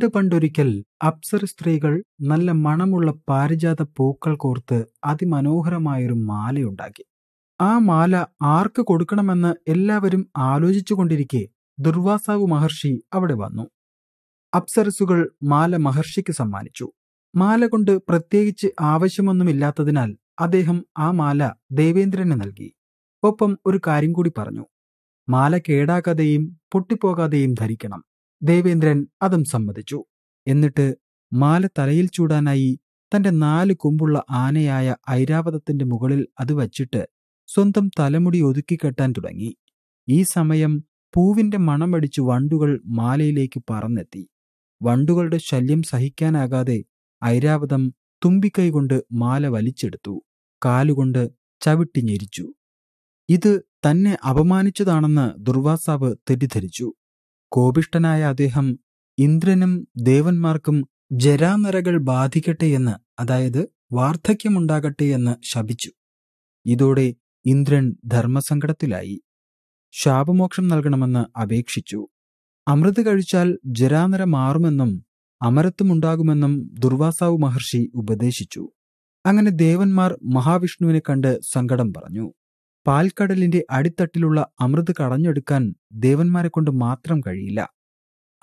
പണ്ട് പണ്ടൊരിക്കൽ അപ്സര സ്ത്രീകൾ നല്ല മണമുള്ള പാരിജാത പൂക്കൾ കോർത്ത് അതിമനോഹരമായൊരു മാലയുണ്ടാക്കി ആ മാല ആർക്ക് കൊടുക്കണമെന്ന് എല്ലാവരും ആലോചിച്ചുകൊണ്ടിരിക്കെ ദുർവാസാവു മഹർഷി അവിടെ വന്നു അപ്സരസുകൾ മാല മഹർഷിക്ക് സമ്മാനിച്ചു മാല കൊണ്ട് പ്രത്യേകിച്ച് ആവശ്യമൊന്നുമില്ലാത്തതിനാൽ അദ്ദേഹം ആ മാല ദേവേന്ദ്രന് നൽകി ഒപ്പം ഒരു കാര്യം കൂടി പറഞ്ഞു മാല കേടാകാതെയും പൊട്ടിപ്പോകാതെയും ധരിക്കണം ദേവേന്ദ്രൻ അതും സമ്മതിച്ചു എന്നിട്ട് മാല തലയിൽ ചൂടാനായി തന്റെ നാല് കൊമ്പുള്ള ആനയായ ഐരാവതത്തിന്റെ മുകളിൽ അത് വച്ചിട്ട് സ്വന്തം തലമുടി ഒതുക്കിക്കെട്ടാൻ തുടങ്ങി ഈ സമയം പൂവിന്റെ മണമടിച്ച് വണ്ടുകൾ മാലയിലേക്ക് പറന്നെത്തി വണ്ടുകളുടെ ശല്യം സഹിക്കാനാകാതെ ഐരാവതം തുമ്പിക്കൈ കൊണ്ട് മാല വലിച്ചെടുത്തു കാലുകൊണ്ട് ചവിട്ടി ഞെരിച്ചു ഇത് തന്നെ അപമാനിച്ചതാണെന്ന് ദുർവാസാവ് തെറ്റിദ്ധരിച്ചു കോപിഷ്ടനായ അദ്ദേഹം ഇന്ദ്രനും ദേവന്മാർക്കും ജരാനരകൾ ബാധിക്കട്ടെ എന്ന് അതായത് വാർദ്ധക്യമുണ്ടാകട്ടെ എന്ന് ശപിച്ചു ഇതോടെ ഇന്ദ്രൻ ധർമ്മസങ്കടത്തിലായി ശാപമോക്ഷം നൽകണമെന്ന് അപേക്ഷിച്ചു അമൃത് കഴിച്ചാൽ ജരാനര മാറുമെന്നും അമരത്വമുണ്ടാകുമെന്നും ദുർവാസാവ് മഹർഷി ഉപദേശിച്ചു അങ്ങനെ ദേവന്മാർ മഹാവിഷ്ണുവിനെ കണ്ട് സങ്കടം പറഞ്ഞു പാൽക്കടലിന്റെ അടിത്തട്ടിലുള്ള അമൃത് കടഞ്ഞെടുക്കാൻ ദേവന്മാരെ കൊണ്ട് മാത്രം കഴിയില്ല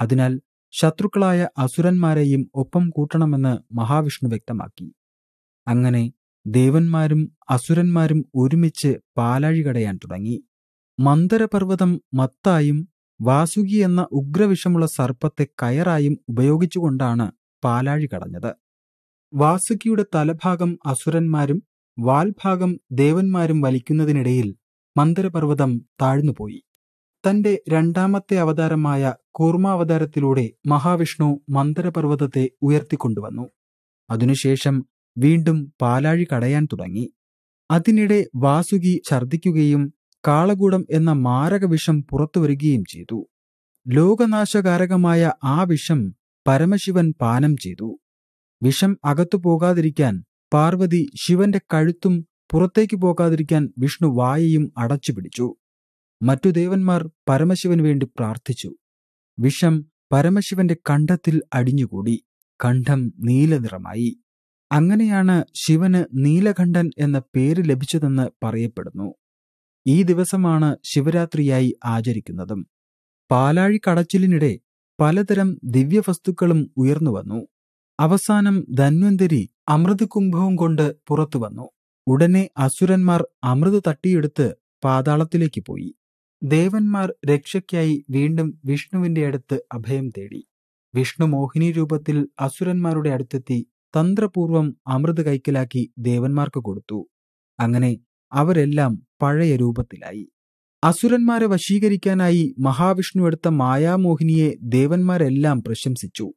അതിനാൽ ശത്രുക്കളായ അസുരന്മാരെയും ഒപ്പം കൂട്ടണമെന്ന് മഹാവിഷ്ണു വ്യക്തമാക്കി അങ്ങനെ ദേവന്മാരും അസുരന്മാരും ഒരുമിച്ച് പാലാഴി കടയാൻ തുടങ്ങി മന്ദരപർവ്വതം മത്തായും വാസുകി എന്ന ഉഗ്രവിഷമുള്ള സർപ്പത്തെ കയറായും ഉപയോഗിച്ചുകൊണ്ടാണ് പാലാഴി കടഞ്ഞത് വാസുകിയുടെ തലഭാഗം അസുരന്മാരും വാൽഭാഗം ദേവന്മാരും വലിക്കുന്നതിനിടയിൽ മന്ദരപർവ്വതം താഴ്ന്നുപോയി തന്റെ രണ്ടാമത്തെ അവതാരമായ കൂർമാവതാരത്തിലൂടെ മഹാവിഷ്ണു മന്ദരപർവ്വതത്തെ ഉയർത്തിക്കൊണ്ടുവന്നു അതിനുശേഷം വീണ്ടും പാലാഴി കടയാൻ തുടങ്ങി അതിനിടെ വാസുകി ഛർദ്ദിക്കുകയും കാളകൂടം എന്ന മാരക വിഷം പുറത്തുവരികയും ചെയ്തു ലോകനാശകാരകമായ ആ വിഷം പരമശിവൻ പാനം ചെയ്തു വിഷം അകത്തു പോകാതിരിക്കാൻ പാർവതി ശിവന്റെ കഴുത്തും പുറത്തേക്ക് പോകാതിരിക്കാൻ വിഷ്ണു വായയും അടച്ചു പിടിച്ചു മറ്റു ദേവന്മാർ പരമശിവന് വേണ്ടി പ്രാർത്ഥിച്ചു വിഷം പരമശിവന്റെ കണ്ഠത്തിൽ അടിഞ്ഞുകൂടി കണ്ഠം നീലനിറമായി അങ്ങനെയാണ് ശിവന് നീലകണ്ഠൻ എന്ന പേര് ലഭിച്ചതെന്ന് പറയപ്പെടുന്നു ഈ ദിവസമാണ് ശിവരാത്രിയായി ആചരിക്കുന്നതും പാലാഴി കടച്ചിലിനിടെ പലതരം ദിവ്യവസ്തുക്കളും ഉയർന്നുവന്നു അവസാനം ധന്വന്തരി അമൃതകുംഭവും കൊണ്ട് പുറത്തു വന്നു ഉടനെ അസുരന്മാർ അമൃത് തട്ടിയെടുത്ത് പാതാളത്തിലേക്ക് പോയി ദേവന്മാർ രക്ഷയ്ക്കായി വീണ്ടും വിഷ്ണുവിന്റെ അടുത്ത് അഭയം തേടി വിഷ്ണു മോഹിനി രൂപത്തിൽ അസുരന്മാരുടെ അടുത്തെത്തി തന്ത്രപൂർവം അമൃത് കൈക്കലാക്കി ദേവന്മാർക്ക് കൊടുത്തു അങ്ങനെ അവരെല്ലാം പഴയ രൂപത്തിലായി അസുരന്മാരെ വശീകരിക്കാനായി മഹാവിഷ്ണു എടുത്ത മായാമോഹിനിയെ ദേവന്മാരെല്ലാം പ്രശംസിച്ചു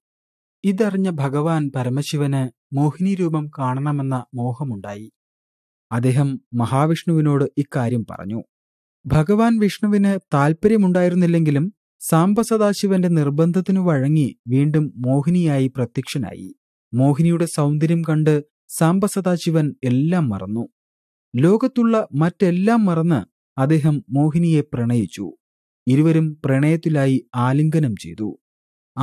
ഇതറിഞ്ഞ ഭഗവാൻ പരമശിവന് മോഹിനി രൂപം കാണണമെന്ന മോഹമുണ്ടായി അദ്ദേഹം മഹാവിഷ്ണുവിനോട് ഇക്കാര്യം പറഞ്ഞു ഭഗവാൻ വിഷ്ണുവിന് താൽപ്പര്യമുണ്ടായിരുന്നില്ലെങ്കിലും സാംബസദാശിവന്റെ നിർബന്ധത്തിനു വഴങ്ങി വീണ്ടും മോഹിനിയായി പ്രത്യക്ഷനായി മോഹിനിയുടെ സൗന്ദര്യം കണ്ട് സാംബസദാശിവൻ എല്ലാം മറന്നു ലോകത്തുള്ള മറ്റെല്ലാം മറന്ന് അദ്ദേഹം മോഹിനിയെ പ്രണയിച്ചു ഇരുവരും പ്രണയത്തിലായി ആലിംഗനം ചെയ്തു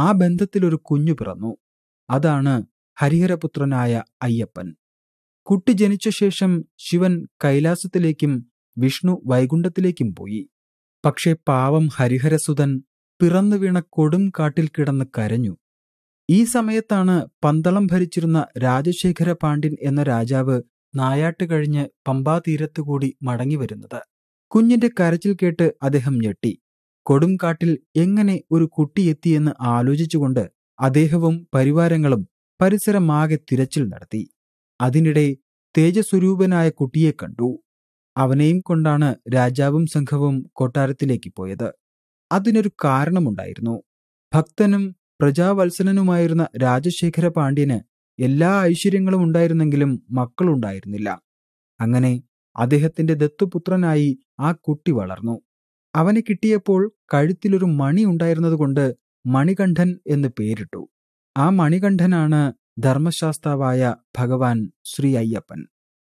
ആ ബന്ധത്തിൽ ഒരു കുഞ്ഞു പിറന്നു അതാണ് ഹരിഹരപുത്രനായ അയ്യപ്പൻ കുട്ടി ജനിച്ച ശേഷം ശിവൻ കൈലാസത്തിലേക്കും വിഷ്ണു വൈകുണ്ഠത്തിലേക്കും പോയി പക്ഷേ പാവം ഹരിഹരസുതൻ പിറന്നു വീണ കൊടും കാട്ടിൽ കിടന്ന് കരഞ്ഞു ഈ സമയത്താണ് പന്തളം ഭരിച്ചിരുന്ന രാജശേഖര പാണ്ഡ്യൻ എന്ന രാജാവ് നായാട്ട് കഴിഞ്ഞ് പമ്പാതീരത്തുകൂടി മടങ്ങി വരുന്നത് കുഞ്ഞിന്റെ കരച്ചിൽ കേട്ട് അദ്ദേഹം ഞെട്ടി കൊടുംകാട്ടിൽ എങ്ങനെ ഒരു കുട്ടിയെത്തിയെന്ന് ആലോചിച്ചുകൊണ്ട് അദ്ദേഹവും പരിവാരങ്ങളും പരിസരമാകെ തിരച്ചിൽ നടത്തി അതിനിടെ തേജസ്വരൂപനായ കുട്ടിയെ കണ്ടു അവനെയും കൊണ്ടാണ് രാജാവും സംഘവും കൊട്ടാരത്തിലേക്ക് പോയത് അതിനൊരു കാരണമുണ്ടായിരുന്നു ഭക്തനും പ്രജാവത്സലനുമായിരുന്ന രാജശേഖര പാണ്ഡ്യന് എല്ലാ ഐശ്വര്യങ്ങളും ഉണ്ടായിരുന്നെങ്കിലും മക്കളുണ്ടായിരുന്നില്ല അങ്ങനെ അദ്ദേഹത്തിന്റെ ദത്തുപുത്രനായി ആ കുട്ടി വളർന്നു അവന് കിട്ടിയപ്പോൾ കഴുത്തിലൊരു മണി ഉണ്ടായിരുന്നതുകൊണ്ട് മണികണ്ഠൻ എന്ന് പേരിട്ടു ആ മണികണ്ഠനാണ് ധർമ്മശാസ്താവായ ഭഗവാൻ ശ്രീ അയ്യപ്പൻ